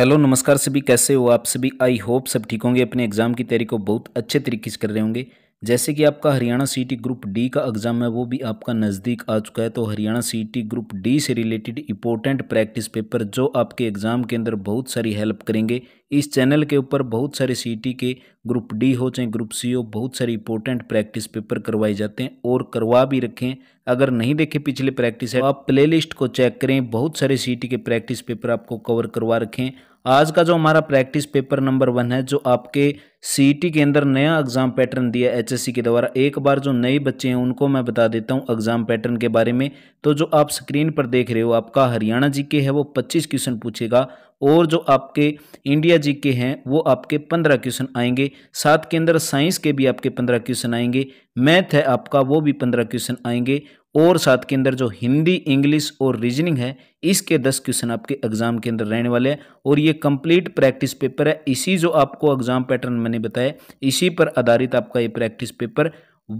hello नमस्कार सभी कैसे हो आप सभी आई होप सब ठीक होंगे अपने एग्ज़ाम की तैयारी को बहुत अच्छे तरीके से कर रहे होंगे जैसे कि आपका हरियाणा सीटी ग्रुप डी का एग्ज़ाम है वो भी आपका नज़दीक आ चुका है तो हरियाणा सीटी ग्रुप डी से रिलेटेड इंपॉर्टेंट प्रैक्टिस पेपर जो आपके एग्ज़ाम के अंदर बहुत सारी हेल्प करेंगे इस चैनल के ऊपर बहुत सारे सीटी के ग्रुप डी हो चाहे ग्रुप सी हो बहुत सारे इंपॉर्टेंट प्रैक्टिस पेपर करवाए जाते हैं और करवा भी रखें अगर नहीं देखे पिछले प्रैक्टिस है तो आप प्लेलिस्ट को चेक करें बहुत सारे सीटी के प्रैक्टिस पेपर आपको कवर करवा रखें आज का जो हमारा प्रैक्टिस पेपर नंबर वन है जो आपके सी e के अंदर नया एग्जाम पैटर्न दिया एचएससी के द्वारा एक बार जो नए बच्चे हैं उनको मैं बता देता हूं एग्जाम पैटर्न के बारे में तो जो आप स्क्रीन पर देख रहे हो आपका हरियाणा जी के है वो पच्चीस क्वेश्चन पूछेगा और जो आपके इंडिया जी के हैं वो आपके पंद्रह क्वेश्चन आएंगे साथ के अंदर साइंस के भी आपके पंद्रह क्वेश्चन आएंगे मैथ है आपका वो भी पंद्रह क्वेश्चन आएंगे और साथ के अंदर जो हिंदी इंग्लिश और रीजनिंग है इसके दस क्वेश्चन आपके एग्जाम के अंदर रहने वाले हैं और ये कंप्लीट प्रैक्टिस पेपर है इसी जो आपको एग्जाम पैटर्न मैंने बताया इसी पर आधारित आपका ये प्रैक्टिस पेपर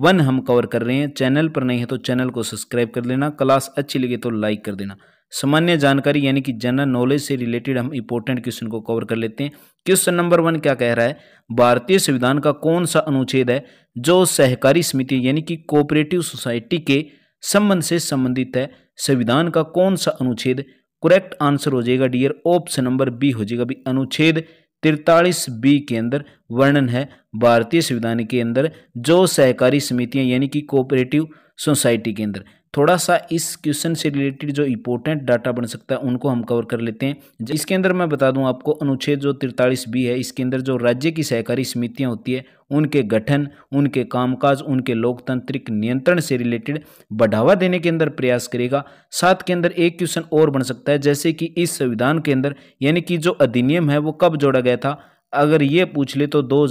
वन हम कवर कर रहे हैं चैनल पर नहीं है तो चैनल को सब्सक्राइब कर लेना क्लास अच्छी लगी तो लाइक कर देना सामान्य जानकारी यानी कि जनरल नॉलेज से रिलेटेड हम इंपोर्टेंट क्वेश्चन को कवर कर लेते हैं क्वेश्चन नंबर वन क्या कह रहा है भारतीय संविधान का कौन सा अनुच्छेद है जो सहकारी समिति यानी कि कोऑपरेटिव सोसाइटी के संबंध से संबंधित है संविधान का कौन सा अनुच्छेद करेक्ट आंसर हो जाएगा डियर ऑप्शन नंबर बी हो जाएगा भी अनुच्छेद तिरतालीस बी के अंदर वर्णन है भारतीय संविधान के अंदर जो सहकारी समितियां यानी कि कोऑपरेटिव सोसाइटी के अंदर थोड़ा सा इस क्वेश्चन से रिलेटेड जो इंपॉर्टेंट डाटा बन सकता है उनको हम कवर कर लेते हैं इसके अंदर मैं बता दूं आपको अनुच्छेद जो तिरतालीस बी है इसके अंदर जो राज्य की सहकारी समितियां होती है उनके गठन उनके कामकाज उनके लोकतांत्रिक नियंत्रण से रिलेटेड बढ़ावा देने के अंदर प्रयास करेगा साथ के अंदर एक क्वेश्चन और बन सकता है जैसे कि इस संविधान के अंदर यानी कि जो अधिनियम है वो कब जोड़ा गया था अगर ये पूछ ले तो दो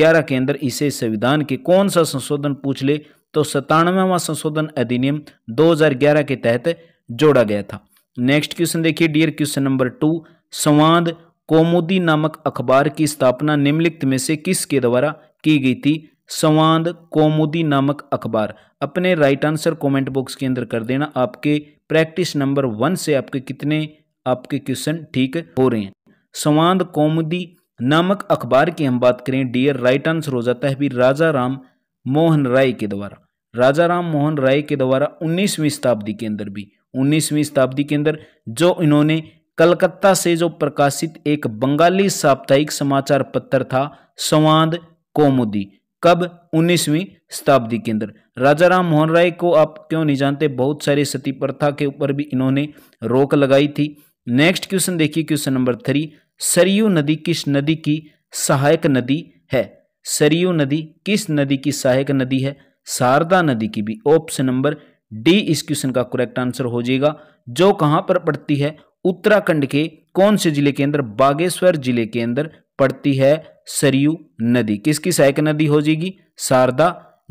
11 के अंदर इसे संविधान के कौन सा संशोधन पूछ ले तो सतानवेवा संशोधन अधिनियम 2011 के तहत जोड़ा गया था नेक्स्ट क्वेश्चन देखिए dear question number two Samvad Kaumudi नामक अखबार की स्थापना निम्नलिखित में से किसके द्वारा की गई थी संवाद कौमुदी नामक अखबार अपने राइट आंसर कमेंट बॉक्स के अंदर कर देना आपके प्रैक्टिस नंबर वन से आपके कितने आपके क्वेश्चन ठीक हो रहे हैं संवाद कौमुदी नामक अखबार की हम बात करें डियर राइट आंसर हो जाता है भी राजा राम मोहन राय के द्वारा राजा राम मोहन राय के द्वारा 19वीं शताब्दी के अंदर भी 19वीं शताब्दी के अंदर जो इन्होंने कलकत्ता से जो प्रकाशित एक बंगाली साप्ताहिक समाचार पत्र था संवाद कौमुदी कब 19वीं शताब्दी के अंदर राजा राम मोहन राय को आप क्यों नहीं जानते बहुत सारे सती प्रथा के ऊपर भी इन्होंने रोक लगाई थी नेक्स्ट क्वेश्चन देखिए क्वेश्चन नंबर थ्री सरयू नदी किस नदी की सहायक नदी है सरयू नदी किस नदी की सहायक नदी है शारदा नदी की भी ऑप्शन नंबर डी इस क्वेश्चन का करेक्ट आंसर हो जाएगा जो कहाँ पर पड़ती है उत्तराखंड के कौन से जिले के अंदर बागेश्वर जिले के अंदर पड़ती है सरयू नदी किसकी सहायक नदी हो जाएगी शारदा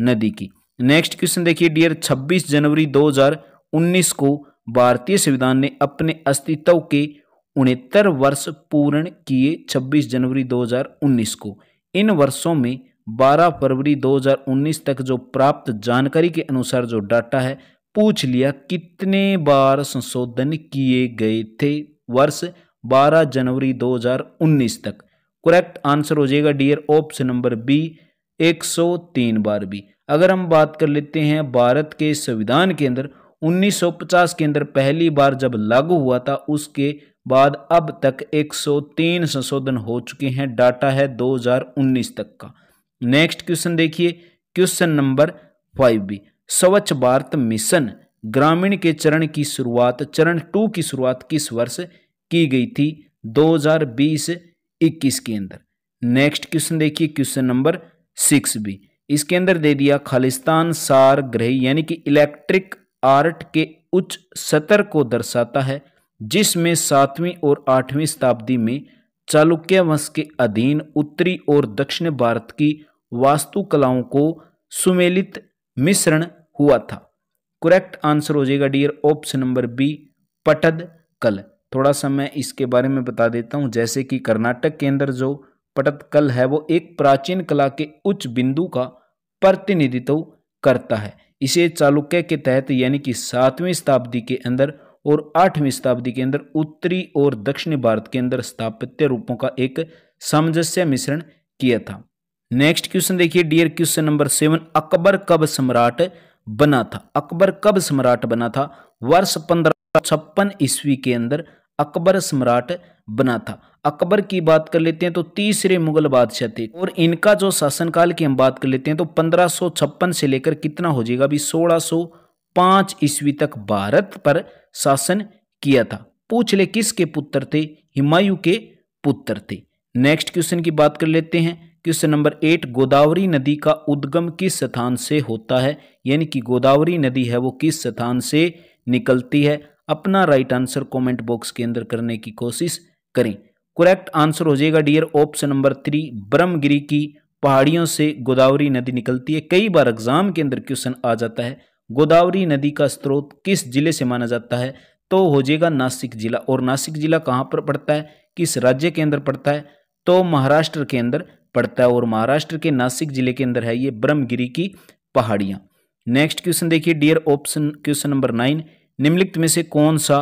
नदी की नेक्स्ट क्वेश्चन देखिए डियर 26 जनवरी 2019 को भारतीय संविधान ने अपने अस्तित्व के उनहत्तर वर्ष पूर्ण किए 26 जनवरी 2019 को इन वर्षों में 12 फरवरी 2019 तक जो प्राप्त जानकारी के अनुसार जो डाटा है पूछ लिया कितने बार संशोधन किए गए थे वर्ष 12 जनवरी 2019 तक करेक्ट आंसर हो जाएगा डियर ऑप्शन नंबर बी 103 बार भी अगर हम बात कर लेते हैं भारत के संविधान के अंदर 1950 के अंदर पहली बार जब लागू हुआ था उसके बाद अब तक 103 संशोधन हो चुके हैं डाटा है 2019 तक का नेक्स्ट क्वेश्चन देखिए question number five B Swachh Bharat mission ग्रामीण के चरण की शुरुआत चरण टू की शुरुआत किस वर्ष की गई थी 2020-21 के अंदर नेक्स्ट क्वेश्चन देखिए क्वेश्चन नंबर सिक्स बी इसके अंदर दे दिया खालिस्तान सार ग्रह यानी कि इलेक्ट्रिक आर्ट के उच्च सतर को दर्शाता है जिसमें सातवीं और आठवीं शताब्दी में चालुक्य वंश के अधीन उत्तरी और दक्षिण भारत की वास्तुकलाओं को सुमेलित मिश्रण हुआ था करेक्ट आंसर हो जाएगा डियर ऑप्शन नंबर बी पटद कल थोड़ा सा मैं इसके बारे में बता देता हूँ जैसे कि कर्नाटक के अंदर जो पटद कल है वो एक प्राचीन कला के उच्च बिंदु का प्रतिनिधित्व करता है इसे चालुक्य के तहत यानी कि सातवीं शताब्दी के अंदर और आठवीं शताब्दी के अंदर उत्तरी और दक्षिणी भारत के अंदर स्थापत्य रूपों का एक सामंजस्य मिश्रण किया था नेक्स्ट क्वेश्चन देखिए dear question number seven Akbar कब सम्राट बना था अकबर कब सम्राट बना था वर्ष पंद्रह छप्पन ईस्वी के अंदर अकबर सम्राट बना था अकबर की बात कर लेते हैं तो तीसरे मुगल बादशाह थे और इनका जो शासनकाल की हम बात कर लेते हैं तो पंद्रह से लेकर कितना हो जाएगा अभी सोलह ईस्वी तक भारत पर शासन किया था पूछ ले किसके पुत्र थे हिमायु के पुत्र थे नेक्स्ट क्वेश्चन की बात कर लेते हैं क्वेश्चन नंबर एट गोदावरी नदी का उद्गम किस स्थान से होता है यानी कि गोदावरी नदी है वो किस स्थान से निकलती है अपना राइट आंसर कमेंट बॉक्स के अंदर करने की कोशिश करें करेक्ट आंसर हो जाएगा dear option number three Brahmagiri की पहाड़ियों से गोदावरी नदी निकलती है कई बार एग्जाम के अंदर क्वेश्चन आ जाता है गोदावरी नदी का स्रोत किस जिले से माना जाता है तो हो जाएगा नासिक जिला और नासिक जिला कहाँ पर पड़ता है किस राज्य के अंदर पड़ता है तो महाराष्ट्र के अंदर पड़ता है और महाराष्ट्र के नासिक जिले के अंदर है ये ब्रह्मगिरी की पहाड़ियाँ नेक्स्ट क्वेश्चन देखिए dear option question number nine निम्नलिखित में से कौन सा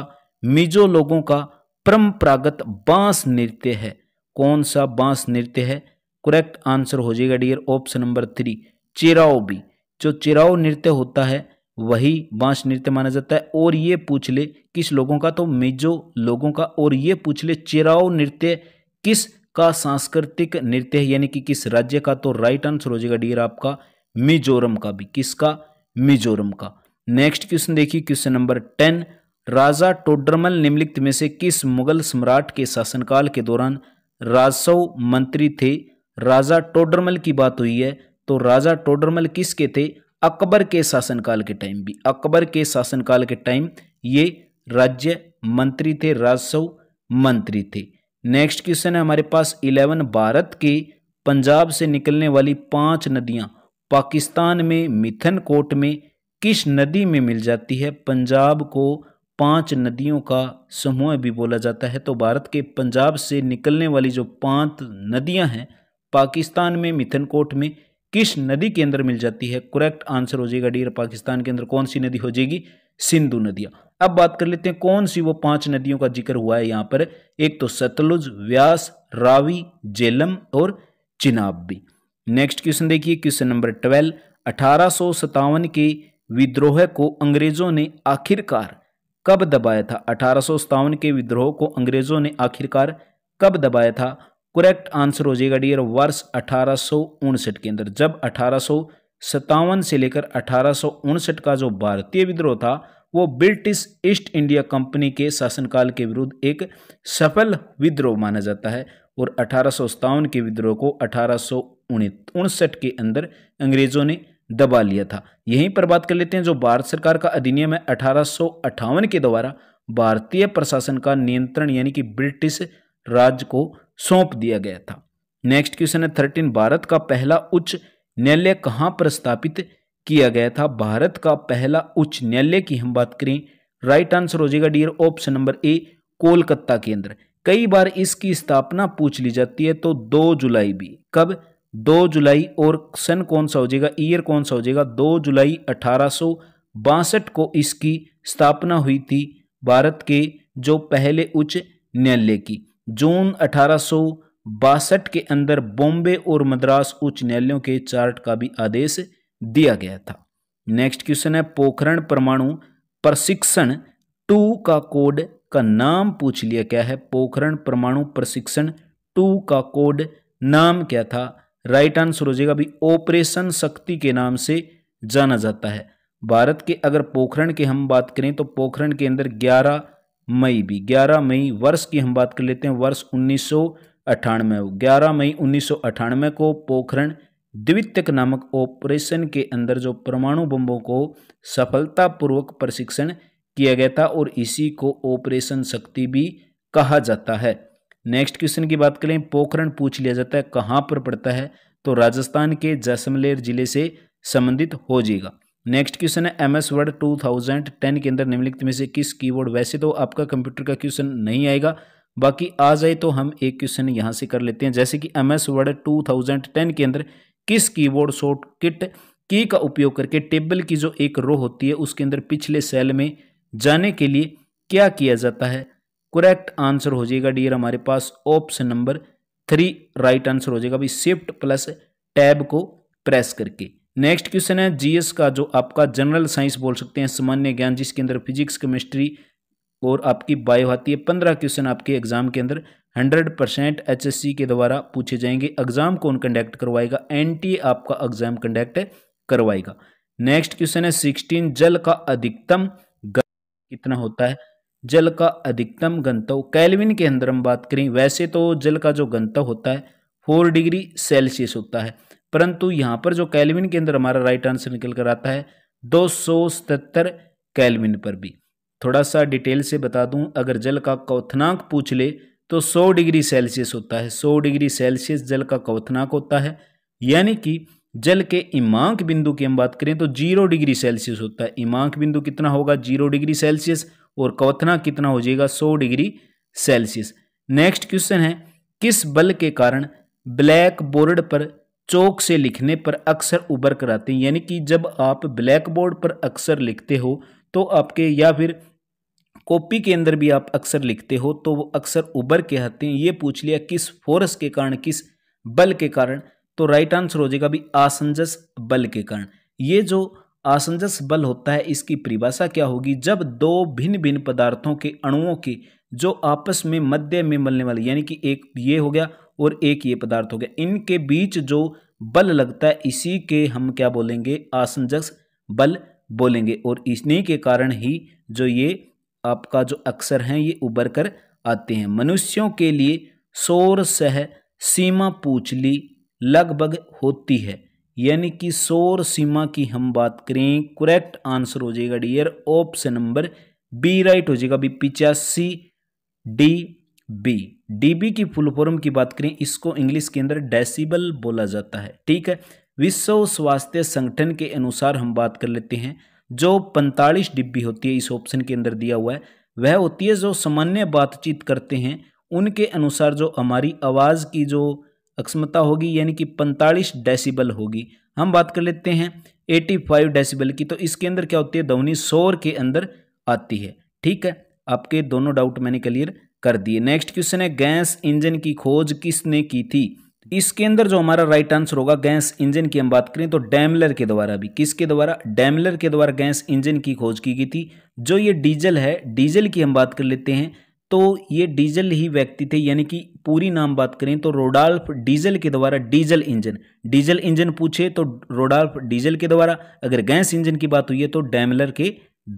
मिजो लोगों का परंपरागत बांस नृत्य है कौन सा बांस नृत्य है करेक्ट आंसर हो जाएगा dear option number three Cheraw भी जो चिराओ नृत्य होता है वही बांस नृत्य माना जाता है और ये पूछ ले किस लोगों का तो मिजो लोगों का और ये पूछ ले चिराओ नृत्य किस का सांस्कृतिक नृत्य है यानी कि किस राज्य का तो राइट आंसर हो जाएगा डियर आपका मिजोरम का भी किसका मिजोरम का नेक्स्ट क्वेश्चन देखिए question number ten Raja Todarmal निम्नलिखित में से किस मुगल सम्राट के शासनकाल के दौरान राजस्व मंत्री थे राजा टोडरमल की बात हुई है तो राजा टोडरमल किसके थे अकबर के शासनकाल के टाइम भी अकबर के शासनकाल के टाइम ये राज्य मंत्री थे राजस्व मंत्री थे नेक्स्ट क्वेश्चन है हमारे पास इलेवन भारत के पंजाब से निकलने वाली पांच नदियां पाकिस्तान में मिथन कोट में किस नदी में मिल जाती है पंजाब को पांच नदियों का समूह भी बोला जाता है तो भारत के पंजाब से निकलने वाली जो पांच नदियां हैं पाकिस्तान में मिथनकोट में किस नदी के अंदर मिल जाती है करेक्ट आंसर हो जाएगा डियर पाकिस्तान के अंदर कौन सी नदी हो जाएगी सिंधु नदियाँ अब बात कर लेते हैं कौन सी वो पांच नदियों का जिक्र हुआ है यहाँ पर एक तो सतलुज व्यास रावी जेलम और चिनाब भी नेक्स्ट क्वेश्चन देखिए क्वेश्चन नंबर ट्वेल्व अठारह के विद्रोह को अंग्रेजों ने आखिरकार कब दबाया था अठारह के विद्रोह को अंग्रेजों ने आखिरकार कब दबाया था करेक्ट आंसर हो जाएगा डियर वर्ष अठारह के अंदर जब अठारह से लेकर अठारह का जो भारतीय विद्रोह था वो ब्रिटिश ईस्ट इंडिया कंपनी के शासनकाल के विरुद्ध एक सफल विद्रोह माना जाता है और अठारह के विद्रोह को अठारह के अंदर अंग्रेजों ने दबा लिया था यहीं पर बात कर लेते हैं जो भारत सरकार का अधिनियम है अठारह के द्वारा भारतीय प्रशासन का नियंत्रण यानी कि ब्रिटिश राज को सौंप दिया गया था नेक्स्ट क्वेश्चन है थर्टीन भारत का पहला उच्च न्यायालय कहाँ प्रस्तापित किया गया था भारत का पहला उच्च न्यायालय की हम बात करें राइट आंसर हो जाएगा dear option number A Kolkata केंद्र कई बार इसकी स्थापना पूछ ली जाती है तो दो जुलाई भी कब दो जुलाई और सन कौन सा हो जाएगा ईयर कौन सा हो जाएगा दो जुलाई अठारह को इसकी स्थापना हुई थी भारत के जो पहले उच्च न्यायालय की जून अठारह के अंदर बॉम्बे और मद्रास उच्च न्यायालयों के चार्ट का भी आदेश दिया गया था नेक्स्ट क्वेश्चन है पोखरण परमाणु प्रशिक्षण टू का कोड का नाम पूछ लिया क्या है पोखरण परमाणु प्रशिक्षण टू का कोड नाम क्या था राइट आंसर हो जाएगा भी ऑपरेशन शक्ति के नाम से जाना जाता है भारत के अगर पोखरण की हम बात करें तो पोखरण के अंदर ग्यारह मई भी 11 मई वर्ष की हम बात कर लेते हैं वर्ष उन्नीस सौ अठानवे ग्यारह मई उन्नीस सौ अठानवे को पोखरण द्वितीयक नामक ऑपरेशन के अंदर जो परमाणु बम्बों को सफलतापूर्वक प्रशिक्षण किया गया था और इसी को ऑपरेशन शक्ति भी कहा जाता है नेक्स्ट क्वेश्चन की बात करें पोखरण पूछ लिया जाता है कहाँ पर पड़ता है तो राजस्थान के जैसमलेर जिले से संबंधित हो जाएगा नेक्स्ट क्वेश्चन है M S word two thousand ten के अंदर निम्नलिखित में से किस कीवर्ड वैसे तो आपका कंप्यूटर का क्वेश्चन नहीं आएगा बाकी आ जाए तो हम एक क्वेश्चन यहाँ से कर लेते हैं जैसे कि M S word two thousand ten के अंदर किस कीबोर्ड शॉर्ट किट की का उपयोग करके टेबल की जो एक रो होती है उसके अंदर पिछले सेल में जाने के लिए क्या किया जाता है करेक्ट आंसर हो जाएगा डियर हमारे पास option number three right answer हो जाएगा भाई शिफ्ट प्लस टैब को प्रेस करके नेक्स्ट क्वेश्चन है जीएस का जो आपका जनरल साइंस बोल सकते हैं सामान्य ज्ञान जिसके अंदर फिजिक्स केमिस्ट्री और आपकी बायो आती है पंद्रह क्वेश्चन आपके एग्जाम के अंदर हंड्रेड परसेंट एच के द्वारा पूछे जाएंगे एग्जाम कौन कंडक्ट करवाएगा एन आपका एग्जाम कंडक्ट करवाएगा नेक्स्ट क्वेश्चन है सिक्सटीन जल का अधिकतम कितना होता है जल का अधिकतम गंतव कैलविन के अंदर हम बात करें वैसे तो जल का जो गंतव होता है फोर डिग्री सेल्सियस होता है परंतु यहाँ पर जो कैलविन के अंदर हमारा राइट आंसर निकल कर आता है दो सौ सतहत्तर कैलविन पर भी थोड़ा सा डिटेल से बता दूं अगर जल का क्वथनांक पूछ ले तो 100 डिग्री सेल्सियस होता है 100 डिग्री सेल्सियस जल का क्वथनांक होता है यानी कि जल के इमांक बिंदु की हम बात करें तो जीरो डिग्री सेल्सियस होता है इमांक बिंदु कितना होगा जीरो डिग्री सेल्सियस और क्वथनांक कितना हो जाएगा सौ डिग्री सेल्सियस नेक्स्ट क्वेश्चन है किस बल के कारण ब्लैक बोर्ड पर चौक से लिखने पर अक्सर उबर कर आते हैं यानी कि जब आप ब्लैक बोर्ड पर अक्सर लिखते हो तो आपके या फिर कॉपी के अंदर भी आप अक्सर लिखते हो तो वो अक्सर उबर के आते हैं ये पूछ लिया किस फोर्स के कारण किस बल के कारण तो राइट आंसर हो जाएगा भी आसंजस बल के कारण ये जो आसंजस बल होता है इसकी परिभाषा क्या होगी जब दो भिन्न भिन्न पदार्थों के अणुओं के जो आपस में मध्य में मिलने वाले यानी कि एक ये हो गया और एक ये पदार्थ हो गया इनके बीच जो बल लगता है इसी के हम क्या बोलेंगे आसंजस बल बोलेंगे और इन्हीं के कारण ही जो ये आपका जो अक्सर हैं ये उभर कर आते हैं मनुष्यों के लिए शोर सह सीमा पूछली लगभग होती है यानी कि शोर सीमा की हम बात करें करेक्ट आंसर हो जाएगा dear option number B right हो जाएगा बी पिचासी डी बी डीबी की फुल फॉर्म की बात करें इसको इंग्लिश के अंदर डेसिबल बोला जाता है ठीक है विश्व स्वास्थ्य संगठन के अनुसार हम बात कर लेते हैं जो पैंतालीस डिब्बी होती है इस ऑप्शन के अंदर दिया हुआ है वह होती है जो सामान्य बातचीत करते हैं उनके अनुसार जो हमारी आवाज़ की जो अक्षमता होगी यानी कि पैंतालीस डेसिबल होगी हम बात कर लेते हैं एटी फाइव डेसिबल की तो इसके अंदर क्या होती है ध्वनि शोर के अंदर आती है ठीक है आपके दोनों डाउट मैंने क्लियर कर दिए नेक्स्ट क्वेश्चन है गैस इंजन की खोज किसने की थी इसके अंदर जो हमारा राइट आंसर होगा गैस इंजन की हम बात करें तो डैमलर के द्वारा भी किसके द्वारा डैमलर के द्वारा गैस इंजन की खोज की गई थी जो ये डीजल है डीजल की हम बात कर लेते हैं तो ये डीजल ही व्यक्ति थे यानी कि पूरी नाम बात करें तो रोडाल्फ डीजल के द्वारा डीजल इंजन डीजल इंजन पूछे तो रोडाल्फ डीजल के द्वारा अगर गैस इंजन की बात हुई है तो डैमलर के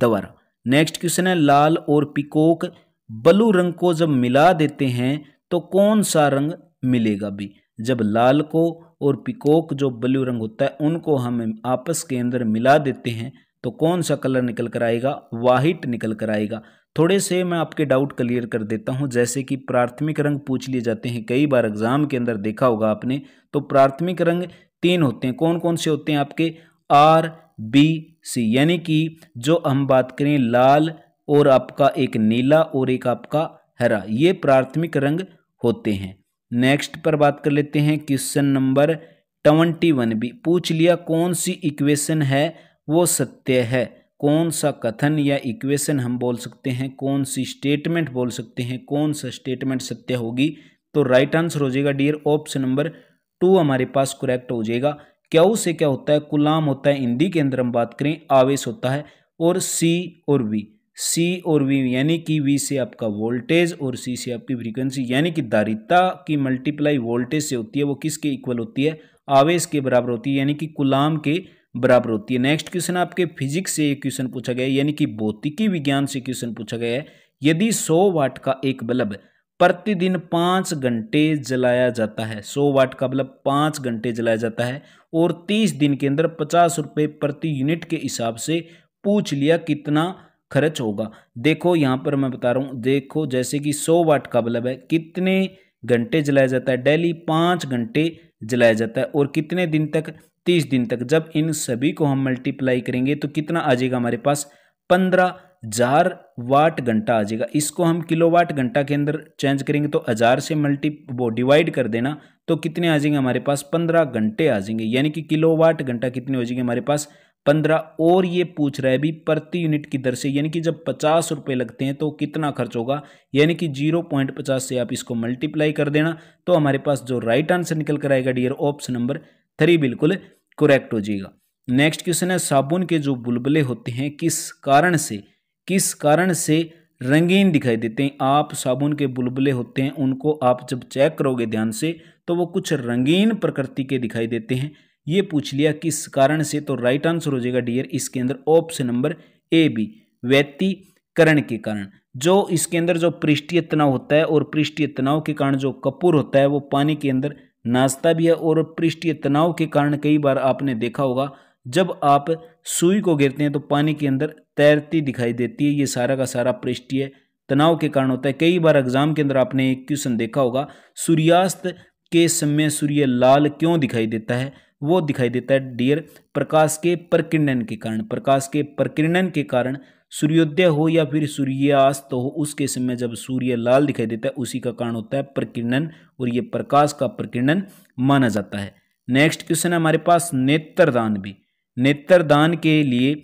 द्वारा नेक्स्ट क्वेश्चन है लाल और पिकोक ब्लू रंग को जब मिला देते हैं तो कौन सा रंग मिलेगा भी जब लाल को और पिकोक जो ब्लू रंग होता है उनको हम आपस के अंदर मिला देते हैं तो कौन सा कलर निकल कर आएगा वाइट निकल कर आएगा थोड़े से मैं आपके डाउट क्लियर कर देता हूं जैसे कि प्राथमिक रंग पूछ लिए जाते हैं कई बार एग्जाम के अंदर देखा होगा आपने तो प्राथमिक रंग तीन होते हैं कौन कौन से होते हैं आपके आर बी सी यानी कि जो हम बात करें लाल और आपका एक नीला और एक आपका हरा ये प्राथमिक रंग होते हैं नेक्स्ट पर बात कर लेते हैं क्वेश्चन नंबर ट्वेंटी वन भी पूछ लिया कौन सी इक्वेशन है वो सत्य है कौन सा कथन या इक्वेशन हम बोल सकते हैं कौन सी स्टेटमेंट बोल सकते हैं कौन सा स्टेटमेंट सत्य होगी तो राइट आंसर हो जाएगा डियर ऑप्शन नंबर टू हमारे पास करेक्ट हो जाएगा क्या से क्या होता है गुलाम होता है हिंदी के अंदर हम बात करें आवेश होता है और सी और वी सी और वी यानी कि वी से आपका वोल्टेज और सी से आपकी फ्रीक्वेंसी यानी कि दारिता की मल्टीप्लाई वोल्टेज से होती है वो किसके इक्वल होती है आवेश के बराबर होती है यानी कि गुलाम के बराबर होती है नेक्स्ट क्वेश्चन आपके फिजिक्स से क्वेश्चन पूछा गया है यानी कि भौतिकी विज्ञान से क्वेश्चन पूछा गया है यदि सौ वाट का एक बल्ब प्रतिदिन पाँच घंटे जलाया जाता है सौ वाट का बल्ब पाँच घंटे जलाया जाता है और तीस दिन के अंदर पचास रुपये प्रति यूनिट के हिसाब से पूछ लिया कितना खर्च होगा देखो यहाँ पर मैं बता रहा हूँ देखो जैसे कि सौ वाट का बल्ब है कितने घंटे जलाया जाता है डेली पाँच घंटे जलाया जाता है और कितने दिन तक तीस दिन तक जब इन सभी को हम मल्टीप्लाई करेंगे तो कितना आ जाएगा हमारे पास पंद्रह हजार वाट घंटा आ जाएगा इसको हम किलोवाट घंटा के अंदर चेंज करेंगे तो हजार से मल्टी वो डिवाइड कर देना तो कितने आ जाएंगे हमारे पास पंद्रह घंटे आ जाएंगे यानी कि किलोवाट घंटा कितने हो जाएंगे हमारे पास पंद्रह और ये पूछ रहा है भी प्रति यूनिट की दर से यानी कि जब पचास रुपये लगते हैं तो कितना खर्च होगा यानी कि जीरो पॉइंट पचास से आप इसको मल्टीप्लाई कर देना तो हमारे पास जो राइट आंसर निकल कर आएगा डियर ऑप्शन नंबर थ्री बिल्कुल करेक्ट हो जाएगा नेक्स्ट क्वेश्चन है साबुन के जो बुलबुले होते हैं किस कारण से किस कारण से रंगीन दिखाई देते हैं आप साबुन के बुलबुले होते हैं उनको आप जब चेक करोगे ध्यान से तो वो कुछ रंगीन प्रकृति के दिखाई देते हैं ये पूछ लिया किस कारण से तो राइट आंसर हो जाएगा डियर इसके अंदर ऑप्शन नंबर ए बी व्यतीकरण के कारण जो इसके अंदर जो पृष्ठीय तनाव होता है और पृष्ठीय तनाव के कारण जो कपूर होता है वो पानी के अंदर नाचता भी है और पृष्ठीय तनाव के कारण कई बार आपने देखा होगा जब आप सुई को घेरते हैं तो पानी के अंदर तैरती दिखाई देती है ये सारा का सारा पृष्ठीय तनाव के कारण होता है कई बार एग्जाम के अंदर आपने एक क्वेश्चन देखा होगा सूर्यास्त के समय सूर्य लाल क्यों दिखाई देता है वो दिखाई देता है डियर प्रकाश के प्रकिर्णन के कारण प्रकाश के प्रकीर्णन के कारण सूर्योदय हो या फिर सूर्यास्त हो उसके समय जब सूर्य लाल दिखाई देता है उसी का कारण होता है प्रकिर्णन और ये प्रकाश का प्रकीर्णन माना जाता है नेक्स्ट क्वेश्चन है हमारे पास नेत्रदान भी नेत्रदान के लिए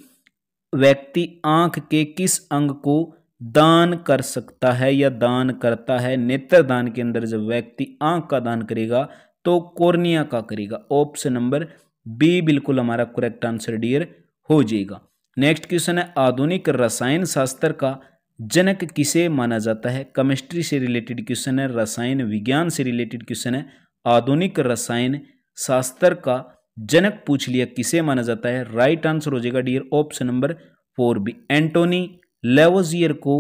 व्यक्ति आंख के किस अंग को दान कर सकता है या दान करता है नेत्र दान के अंदर जब व्यक्ति आंख का दान करेगा तो कोर्निया का करेगा ऑप्शन नंबर बी बिल्कुल हमारा करेक्ट आंसर डियर हो जाएगा नेक्स्ट क्वेश्चन है आधुनिक रसायन शास्त्र का जनक किसे माना जाता है केमिस्ट्री से रिलेटेड क्वेश्चन है रसायन विज्ञान से रिलेटेड क्वेश्चन है आधुनिक रसायन शास्त्र का जनक पूछ लिया किसे माना जाता है राइट आंसर हो जाएगा dear option number four B Antoine Lavoisier को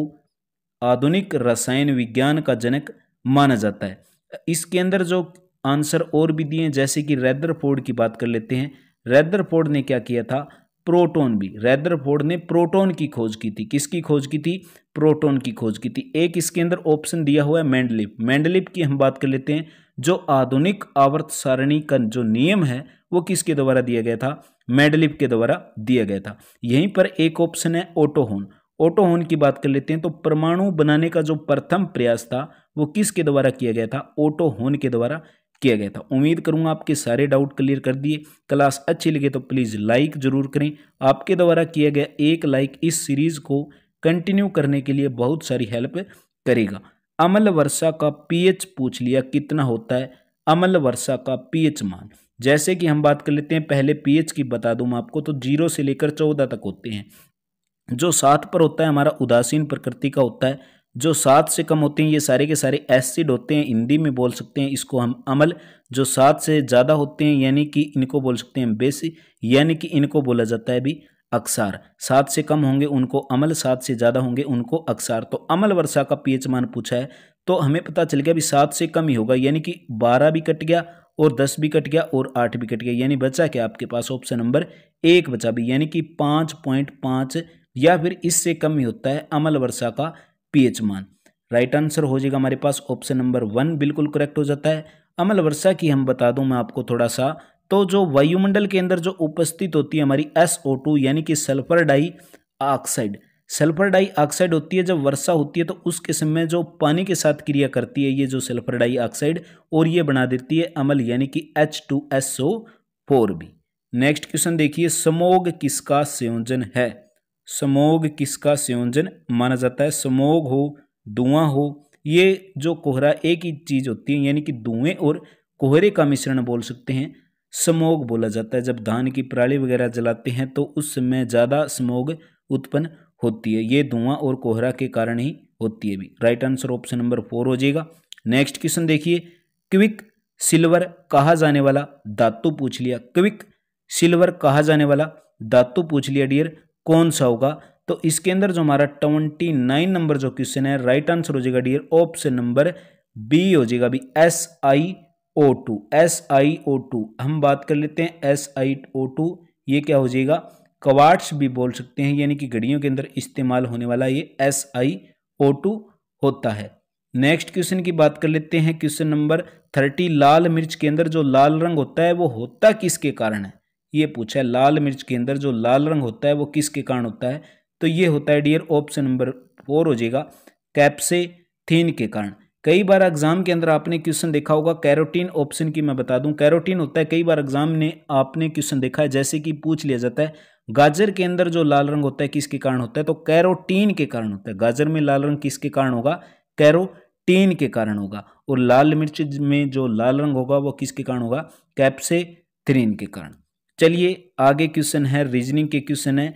आधुनिक रसायन विज्ञान का जनक माना जाता है इसके अंदर जो आंसर और भी दिए जैसे कि रेदर की बात कर लेते हैं रेदर ने क्या किया था प्रोटॉन भी रेदर ने प्रोटॉन की खोज की थी किसकी खोज की थी प्रोटॉन की खोज की थी एक इसके अंदर ऑप्शन दिया हुआ है मैंडलिप मैंडलिप की हम बात कर लेते हैं जो आधुनिक आवर्त सारणी का जो नियम है वो किसके द्वारा दिया गया था मैंडलिप के द्वारा दिया गया था यहीं पर एक ऑप्शन है ऑटोहोन ओटोहोन की बात कर लेते हैं तो परमाणु बनाने का जो प्रथम प्रयास था वो किसके द्वारा किया गया था ओटोहोन के द्वारा किया गया था उम्मीद करूंगा आपके सारे डाउट क्लियर कर दिए क्लास अच्छी लगे तो प्लीज़ लाइक ज़रूर करें आपके द्वारा किया गया एक लाइक इस सीरीज़ को कंटिन्यू करने के लिए बहुत सारी हेल्प करेगा अमल वर्षा का पीएच पूछ लिया कितना होता है अमल वर्षा का पीएच मान जैसे कि हम बात कर लेते हैं पहले पीएच की बता दूं मैं आपको तो जीरो से लेकर चौदह तक होते हैं जो सात पर होता है हमारा उदासीन प्रकृति का होता है जो सात से कम होते हैं ये सारे के सारे एसिड होते हैं हिंदी में बोल सकते हैं इसको हम अमल जो सात से ज़्यादा होते हैं यानी कि इनको बोल सकते हैं बेस यानी कि इनको बोला जाता है भी अक्सार सात से कम होंगे उनको अमल सात से ज़्यादा होंगे उनको अक्सार तो अमल वर्षा का पीएच मान पूछा है तो हमें पता चल गया भी सात से कम ही होगा यानी कि बारह भी कट गया और दस भी कट गया और आठ भी कट गया यानी बचा क्या आपके पास ऑप्शन नंबर एक बचा भी यानी कि पाँच पॉइंट पाँच या फिर इससे कम ही होता है अमल वर्षा का पीएच मान राइट आंसर हो जाएगा हमारे पास ऑप्शन नंबर वन बिल्कुल करेक्ट हो जाता है अमल वर्षा की हम बता दूं मैं आपको थोड़ा सा तो जो वायुमंडल के अंदर जो उपस्थित होती है हमारी एस ओ टू यानी कि sulphur dioxide sulphur dioxide होती है जब वर्षा होती है तो उस किस्म में जो पानी के साथ क्रिया करती है ये जो सल्फर डाई ऑक्साइड और ये बना देती है अमल यानी कि H two S O four B next question देखिए समोग किसका संयोजन है समोग किसका संयोजन माना जाता है समोग हो धुआं हो ये जो कोहरा एक ही चीज़ होती है यानी कि धुएं और कोहरे का मिश्रण बोल सकते हैं समोग बोला जाता है जब धान की पराली वगैरह जलाते हैं तो उस समय ज़्यादा समोग उत्पन्न होती है ये धुआं और कोहरा के कारण ही होती है भी right answer option number four हो जाएगा नेक्स्ट क्वेश्चन देखिए क्विक सिल्वर कहा जाने वाला धातु पूछ लिया क्विक सिल्वर कहा जाने वाला धातु पूछ लिया डियर कौन सा होगा तो इसके अंदर जो हमारा ट्वेंटी नाइन नंबर जो क्वेश्चन है राइट आंसर हो जाएगा डियर ऑप्शन नंबर बी हो जाएगा अभी S I O two S I O two हम बात कर लेते हैं एस आई ओ टू ये क्या हो जाएगा कवाट्स भी बोल सकते हैं यानी कि घड़ियों के अंदर इस्तेमाल होने वाला ये एस आई ओ टू होता है नेक्स्ट क्वेश्चन की बात कर लेते हैं क्वेश्चन नंबर थर्टी लाल मिर्च के अंदर जो लाल रंग होता है वो होता किसके कारण है ये पूछा है लाल मिर्च के अंदर जो लाल रंग होता है वो किसके कारण होता है तो ये होता है डियर ऑप्शन नंबर फोर हो जाएगा कैप्से थीन के कारण कई बार एग्जाम के अंदर आपने क्वेश्चन देखा होगा कैरोटीन ऑप्शन की मैं बता दूं कैरोटीन होता है कई बार एग्जाम ने आपने क्वेश्चन देखा है जैसे कि पूछ लिया जाता है गाजर के अंदर जो लाल रंग होता है किसके कारण होता है तो कैरोटीन के कारण होता है गाजर में लाल रंग किसके कारण होगा कैरोटीन के कारण होगा और लाल मिर्च में जो लाल रंग होगा वो किसके कारण होगा कैप्से थ्रीन के कारण चलिए आगे क्वेश्चन है रीजनिंग के क्वेश्चन है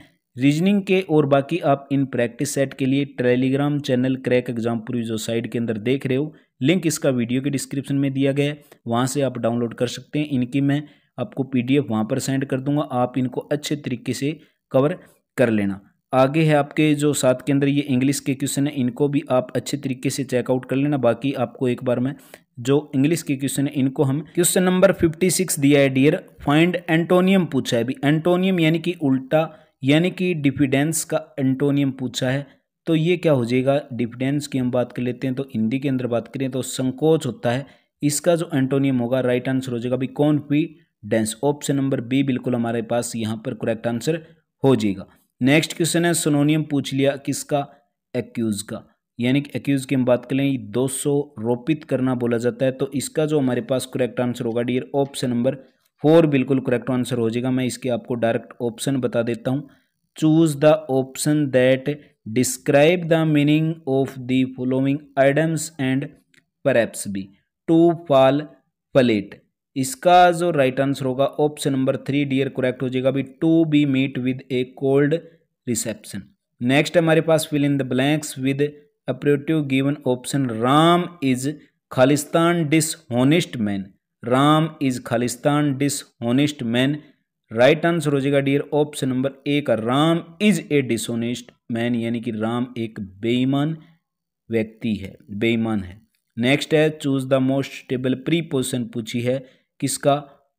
रीजनिंग के और बाकी आप इन प्रैक्टिस सेट के लिए टेलीग्राम चैनल क्रैक एग्जाम पूरी जो साइड के अंदर देख रहे हो लिंक इसका वीडियो के डिस्क्रिप्शन में दिया गया है वहाँ से आप डाउनलोड कर सकते हैं इनकी मैं आपको पीडीएफ वहाँ पर सेंड कर दूंगा आप इनको अच्छे तरीके से कवर कर लेना आगे है आपके जो साथ के अंदर ये इंग्लिश के क्वेश्चन है इनको भी आप अच्छे तरीके से चेकआउट कर लेना बाकी आपको एक बार मैं जो इंग्लिश की क्वेश्चन है इनको हम क्वेश्चन नंबर फिफ्टी सिक्स दिया है डियर फाइंड एंटोनियम पूछा है अभी एंटोनियम यानी कि उल्टा यानी कि डिफिडेंस का एंटोनियम पूछा है तो ये क्या हो जाएगा डिफिडेंस की हम बात कर लेते हैं तो हिंदी के अंदर बात करें तो संकोच होता है इसका जो एंटोनियम होगा राइट आंसर हो जाएगा अभी कौन पी डेंस ऑप्शन नंबर बी बिल्कुल हमारे पास यहाँ पर करेक्ट आंसर हो जाएगा नेक्स्ट क्वेश्चन है सोनोनियम पूछ लिया किसका एक्यूज का यानी कि एक्यूज़ की हम बात करें दो सौ रोपित करना बोला जाता है तो इसका जो हमारे पास करेक्ट आंसर होगा डियर ऑप्शन नंबर फोर बिल्कुल करेक्ट आंसर हो जाएगा मैं इसके आपको डायरेक्ट ऑप्शन बता देता हूँ choose the option that describe the meaning of the following idioms and phrases be to fall flat इसका जो राइट आंसर होगा option number three dear correct हो जाएगा भी to be meet with a cold reception next हमारे पास fill in the blanks with appropriate given option Ram is खालिस्तान dishonest man Ram is खालिस्तान डिसहोनेस्ट मैन राइट आंसर हो जाएगा डियर ऑप्शन नंबर ए का Ram is a dishonest man यानी कि राम एक बेईमान व्यक्ति है बेईमान है नेक्स्ट है choose the most stable preposition पूछी है किसका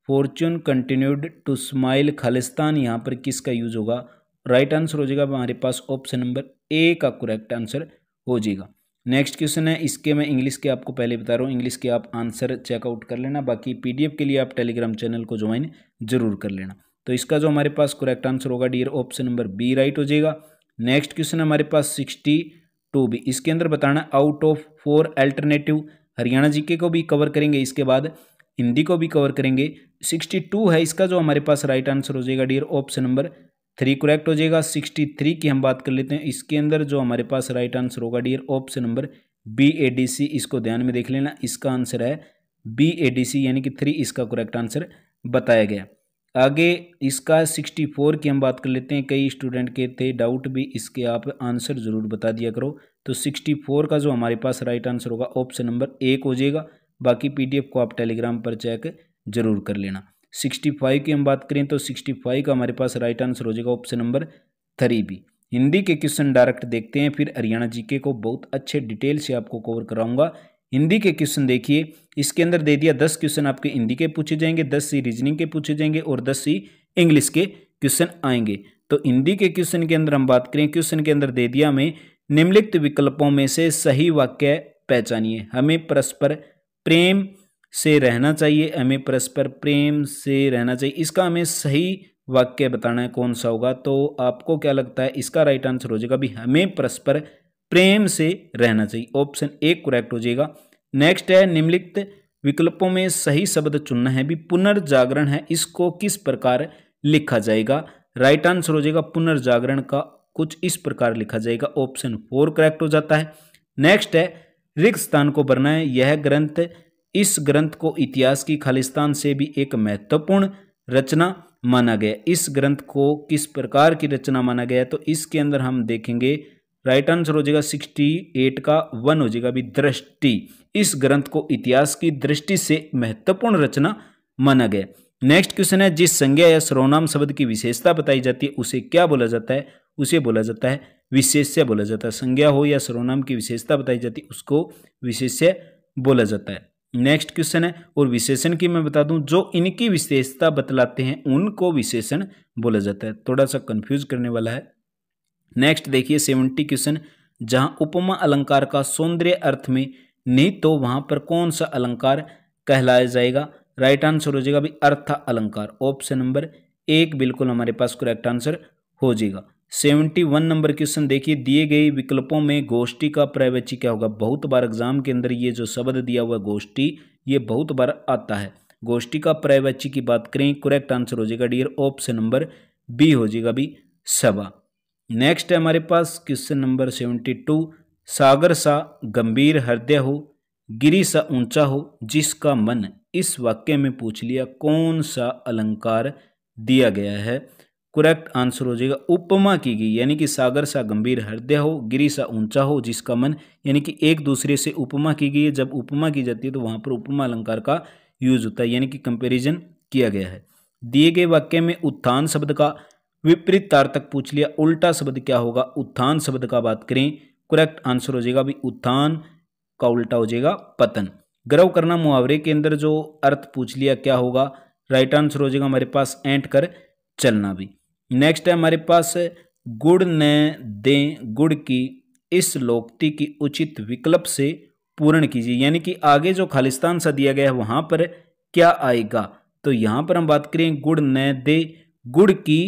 फॉर्च्यून कंटिन्यूड टू स्माइल खालिस्तान यहाँ पर किसका यूज होगा राइट आंसर हो जाएगा हमारे पास ऑप्शन नंबर ए का करेक्ट आंसर हो जाएगा नेक्स्ट क्वेश्चन है इसके मैं इंग्लिश के आपको पहले बता रहा हूँ इंग्लिश के आप आंसर चेकआउट कर लेना बाकी पीडीएफ के लिए आप टेलीग्राम चैनल को ज्वाइन जरूर कर लेना तो इसका जो हमारे पास करेक्ट आंसर होगा dear option number B right हो जाएगा नेक्स्ट क्वेश्चन हमारे पास सिक्सटी टू भी इसके अंदर बताना out of four alternative Haryana GK को भी कवर करेंगे इसके बाद हिंदी को भी कवर करेंगे सिक्सटी टू है इसका जो हमारे पास राइट आंसर हो जाएगा dear option number three correct हो जाएगा सिक्सटी थ्री की हम बात कर लेते हैं इसके अंदर जो हमारे पास राइट आंसर होगा dear option number B A D C इसको ध्यान में देख लेना इसका आंसर है बी ए डी सी यानी कि थ्री इसका करेक्ट आंसर बताया गया आगे इसका सिक्सटी फोर की हम बात कर लेते हैं कई स्टूडेंट के थे डाउट भी इसके आप आंसर ज़रूर बता दिया करो तो सिक्सटी फोर का जो हमारे पास राइट आंसर होगा ऑप्शन नंबर एक हो जाएगा बाकी पीडीएफ को आप टेलीग्राम पर चेक ज़रूर कर लेना सिक्सटी फाइव की हम बात करें तो सिक्सटी फाइव का हमारे पास राइट आंसर हो जाएगा option number three B Hindi के क्वेश्चन डायरेक्ट देखते हैं फिर हरियाणा जीके को बहुत अच्छे डिटेल से आपको कवर कराऊंगा हिंदी के क्वेश्चन देखिए इसके अंदर दे दिया दस क्वेश्चन आपके हिंदी के पूछे जाएंगे दस सी रीजनिंग के पूछे जाएंगे और दस सी इंग्लिश के क्वेश्चन आएंगे तो हिंदी के क्वेश्चन के अंदर हम बात करें क्वेश्चन के अंदर दे दिया हमें निम्नलिखित विकल्पों में से सही वाक्य पहचानिए हमें परस्पर प्रेम से रहना चाहिए हमें परस्पर प्रेम से रहना चाहिए इसका हमें सही वाक्य बताना है कौन सा होगा तो आपको क्या लगता है इसका राइट आंसर हो जाएगा भी हमें परस्पर प्रेम से रहना चाहिए ऑप्शन ए करेक्ट हो जाएगा नेक्स्ट है निम्नलिखित विकल्पों में सही शब्द चुनना है भी पुनर्जागरण है इसको किस प्रकार लिखा जाएगा राइट आंसर हो जाएगा पुनर्जागरण का कुछ इस प्रकार लिखा जाएगा ऑप्शन फोर करेक्ट हो जाता है नेक्स्ट है रिक्त स्थान को भरना है यह ग्रंथ इस ग्रंथ को इतिहास की खालिस्तान से भी एक महत्वपूर्ण रचना माना गया इस ग्रंथ को किस प्रकार की रचना माना गया तो इसके अंदर हम देखेंगे राइट आंसर हो जाएगा सिक्सटी एट का वन हो जाएगा अभी दृष्टि इस ग्रंथ को इतिहास की दृष्टि से महत्वपूर्ण रचना माना गया नेक्स्ट क्वेश्चन है जिस संज्ञा या सर्वनाम शब्द की विशेषता बताई जाती है उसे क्या बोला जाता है उसे बोला जाता है विशेष्य बोला जाता है संज्ञा हो या सर्वनाम की विशेषता बताई जाती है उसको विशेष्य बोला जाता है नेक्स्ट क्वेश्चन है और विशेषण की मैं बता दूं जो इनकी विशेषता बतलाते हैं उनको विशेषण बोला जाता है थोड़ा सा कंफ्यूज करने वाला है नेक्स्ट देखिए सेवेंटी क्वेश्चन जहां उपमा अलंकार का सौंदर्य अर्थ में नहीं तो वहां पर कौन सा अलंकार कहलाया जाएगा राइट आंसर हो जाएगा भाई अर्थ अलंकार ऑप्शन नंबर एक बिल्कुल हमारे पास करेक्ट आंसर हो जाएगा सेवेंटी वन नंबर क्वेश्चन देखिए दिए गए विकल्पों में गोष्ठी का प्रायवची क्या होगा बहुत बार एग्जाम के अंदर ये जो शब्द दिया हुआ गोष्ठी ये बहुत बार आता है गोष्ठी का प्रायवची की बात करें करेक्ट आंसर हो जाएगा डियर ऑप्शन नंबर बी हो जाएगा भी सभा नेक्स्ट है हमारे पास क्वेश्चन नंबर सेवेंटी टू सागर सा गंभीर हृदय हो गिरी सा ऊंचा हो जिसका मन इस वाक्य में पूछ लिया कौन सा अलंकार दिया गया है करेक्ट आंसर हो जाएगा उपमा की गई यानी कि सागर सा गंभीर हृदय हो गिरी सा ऊंचा हो जिसका मन यानी कि एक दूसरे से उपमा की गई है जब उपमा की जाती है तो वहाँ पर उपमा अलंकार का यूज होता है यानी कि कंपेरिजन किया गया है दिए गए वाक्य में उत्थान शब्द का विपरीत तार तक पूछ लिया उल्टा शब्द क्या होगा उत्थान शब्द का बात करें करेक्ट आंसर हो जाएगा अभी उत्थान का उल्टा हो जाएगा पतन गर्व करना मुहावरे के अंदर जो अर्थ पूछ लिया क्या होगा राइट आंसर हो जाएगा हमारे पास ऐंठ कर चलना भी नेक्स्ट है हमारे पास गुड़ ने दें गुड़ की इस लोकती की उचित विकल्प से पूर्ण कीजिए यानी कि आगे जो खालिस्तान सा दिया गया है वहाँ पर क्या आएगा तो यहाँ पर हम बात करें गुड़ ने दे गुड़ की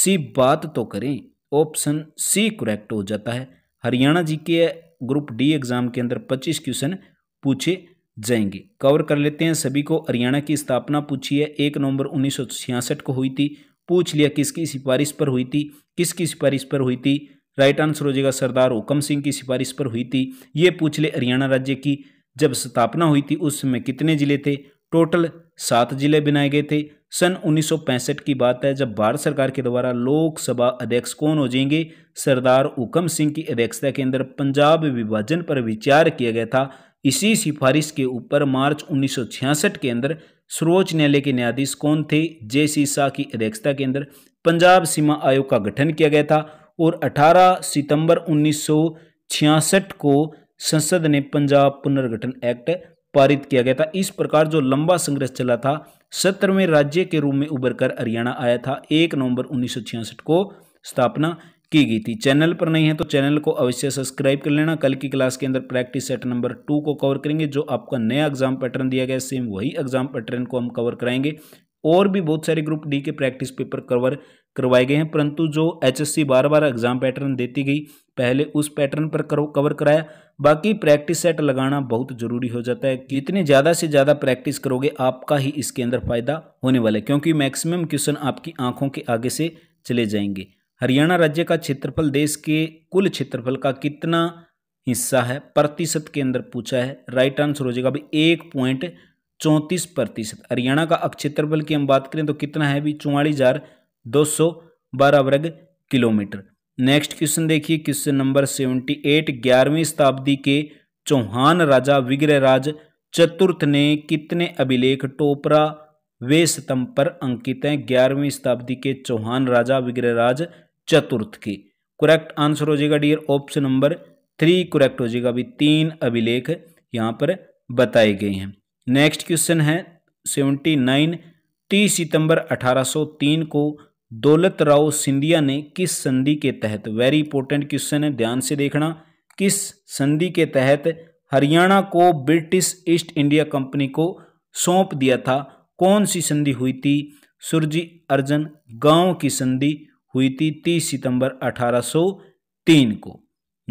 सी बात तो करें ऑप्शन सी करेक्ट हो जाता है हरियाणा जी के ग्रुप डी एग्जाम के अंदर 25 क्वेश्चन पूछे जाएंगे कवर कर लेते हैं सभी को हरियाणा की स्थापना पूछी है एक नवंबर उन्नीस को हुई थी पूछ लिया किसकी सिफारिश पर हुई थी किसकी सिफारिश पर हुई थी राइट आंसर हो जाएगा सरदार हुक्म सिंह की सिफारिश पर हुई थी ये पूछ ले हरियाणा राज्य की जब स्थापना हुई थी उस समय कितने जिले थे टोटल सात जिले बनाए गए थे सन उन्नीस की बात है जब भारत सरकार के द्वारा लोकसभा अध्यक्ष कौन हो जाएंगे सरदार उकम सिंह की अध्यक्षता के अंदर पंजाब विभाजन पर विचार किया गया था इसी सिफारिश के ऊपर मार्च 1966 के अंदर सर्वोच्च न्यायालय के न्यायाधीश कौन थे जे सी शाह की अध्यक्षता के अंदर पंजाब सीमा आयोग का गठन किया गया था और 18 सितंबर 1966 को संसद ने पंजाब पुनर्गठन एक्ट पारित किया गया था इस प्रकार जो लंबा संघर्ष चला था सत्रहवें राज्य के रूप में उभर कर हरियाणा आया था एक नवंबर 1966 को स्थापना की गई थी चैनल पर नहीं है तो चैनल को अवश्य सब्सक्राइब कर लेना कल की क्लास के अंदर प्रैक्टिस सेट नंबर टू को कवर करेंगे जो आपका नया एग्जाम पैटर्न दिया गया सेम वही एग्जाम पैटर्न को हम कवर कराएंगे और भी बहुत सारे ग्रुप डी के प्रैक्टिस पेपर कवर करवाए गए हैं परंतु जो एचएससी बार बार एग्जाम पैटर्न देती गई पहले उस पैटर्न पर करो कवर कराया बाकी प्रैक्टिस सेट लगाना बहुत ज़रूरी हो जाता है जितने ज़्यादा से ज़्यादा प्रैक्टिस करोगे आपका ही इसके अंदर फायदा होने वाला है क्योंकि मैक्सिमम क्वेश्चन आपकी आंखों के आगे से चले जाएंगे हरियाणा राज्य का क्षेत्रफल देश के कुल क्षेत्रफल का कितना हिस्सा है प्रतिशत के अंदर पूछा है राइट आंसर हो जाएगा अभी एक पॉइंट चौंतीस प्रतिशत हरियाणा का क्षेत्रफल की हम बात करें तो कितना है अभी चौवालीस हजार दो सौ बारह वर्ग किलोमीटर नेक्स्ट क्वेश्चन देखिए क्वेश्चन नंबर सेवेंटी एट ग्यारहवीं शताब्दी के चौहान राजा विग्रहराज चतुर्थ ने कितने अभिलेख टोपरा वे स्तंभ पर अंकित हैं ग्यारहवीं शताब्दी के चौहान राजा विग्रहराज चतुर्थ की करेक्ट आंसर हो जाएगा dear option number three correct हो जाएगा अभी तीन अभिलेख यहाँ पर बताए गए हैं नेक्स्ट क्वेश्चन है सेवेंटी नाइन तीस सितंबर अठारह सौ तीन को दौलत राव सिंधिया ने किस संधि के तहत वेरी इंपॉर्टेंट क्वेश्चन है ध्यान से देखना किस संधि के तहत हरियाणा को ब्रिटिश ईस्ट इंडिया कंपनी को सौंप दिया था कौन सी संधि हुई थी सुरजी अर्जन गांव की संधि हुई थी तीस सितंबर 1803 को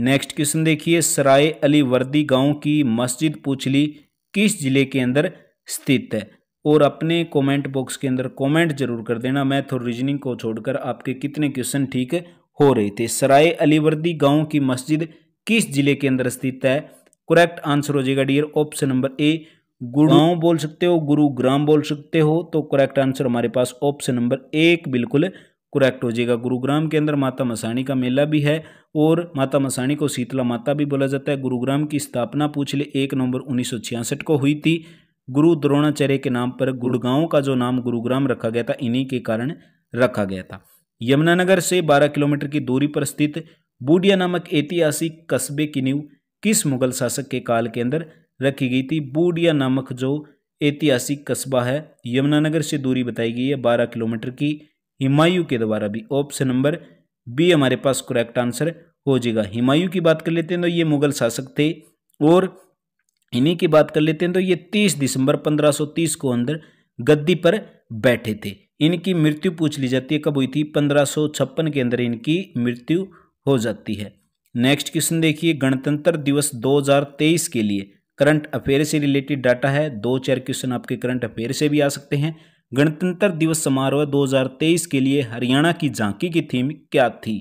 नेक्स्ट क्वेश्चन देखिए सराय अली वर्दी गांव की मस्जिद पूछली किस जिले के अंदर स्थित है और अपने कमेंट बॉक्स के अंदर कमेंट जरूर कर देना मैथ और रीजनिंग को छोड़कर आपके कितने क्वेश्चन ठीक हो रहे थे सराय अलीवर्दी गांव की मस्जिद किस जिले के अंदर स्थित है करेक्ट आंसर हो जाएगा dear option number A Gurgaon बोल सकते हो गुरुग्राम बोल सकते हो तो करेक्ट आंसर हमारे पास ऑप्शन नंबर एक बिल्कुल करेक्ट हो जाएगा गुरुग्राम के अंदर माता मसाणी का मेला भी है और माता मसाणी को शीतला माता भी बोला जाता है गुरुग्राम की स्थापना पूछ ले एक नवंबर उन्नीस को हुई थी गुरु द्रोणाचार्य के नाम पर गुड़गांव का जो नाम गुरुग्राम रखा गया था इन्हीं के कारण रखा गया था यमुनानगर से 12 किलोमीटर की दूरी पर स्थित बूडिया नामक ऐतिहासिक कस्बे की नींव किस मुगल शासक के काल के अंदर रखी गई थी बूडिया नामक जो ऐतिहासिक कस्बा है यमुनानगर से दूरी बताई गई है बारह किलोमीटर की हिमायू के द्वारा भी ऑप्शन नंबर बी हमारे पास करेक्ट आंसर हो जाएगा हिमायू की बात कर लेते हैं तो ये मुगल शासक थे और इन्हीं की बात कर लेते हैं तो ये 30 दिसंबर 1530 को अंदर गद्दी पर बैठे थे इनकी मृत्यु पूछ ली जाती है कब हुई थी पंद्रह के अंदर इनकी मृत्यु हो जाती है नेक्स्ट क्वेश्चन देखिए गणतंत्र दिवस 2023 के लिए करंट अफेयर से रिलेटेड डाटा है दो चार क्वेश्चन आपके करंट अफेयर से भी आ सकते हैं गणतंत्र दिवस समारोह 2023 के लिए हरियाणा की झांकी की थीम क्या थी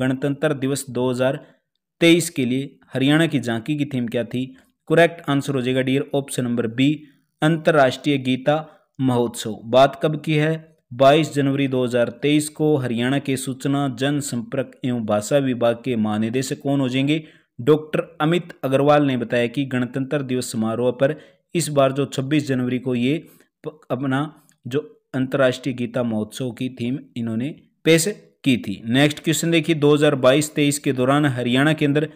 गणतंत्र दिवस 2023 के लिए हरियाणा की झांकी की थीम क्या थी करेक्ट आंसर हो जाएगा डियर ऑप्शन नंबर बी अंतर्राष्ट्रीय गीता महोत्सव बात कब की है 22 जनवरी 2023 को हरियाणा के सूचना जनसंपर्क एवं भाषा विभाग के महानिदेशक कौन हो जाएंगे डॉक्टर अमित अग्रवाल ने बताया कि गणतंत्र दिवस समारोह पर इस बार जो 26 जनवरी को ये अपना जो अंतर्राष्ट्रीय गीता महोत्सव की थीम इन्होंने पेश की थी नेक्स्ट क्वेश्चन देखिए 2022-23 के दौरान हरियाणा के अंदर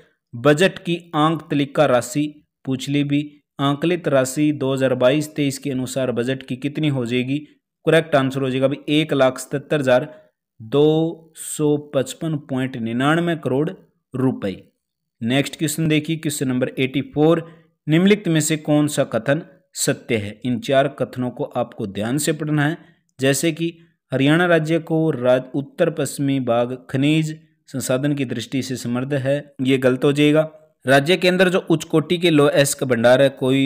बजट की आंक तलिका राशि पूछ ली भी आंकलित राशि 2022-23 के अनुसार बजट की कितनी हो जाएगी करेक्ट आंसर हो जाएगा अभी एक लाख सतहत्तर हजार दो सौ पचपन पॉइंट निन्यानवे करोड़ रुपए नेक्स्ट क्वेश्चन देखिए क्वेश्चन नंबर एटी फोर निम्नलिखित में से कौन सा कथन सत्य है इन चार कथनों को आपको ध्यान से पढ़ना है जैसे कि हरियाणा राज्य को राज उत्तर पश्चिमी भाग खनिज संसाधन की दृष्टि से समृद्ध है ये गलत हो जाएगा राज्य के अंदर जो उच्च कोटि के लो एस का भंडार है कोई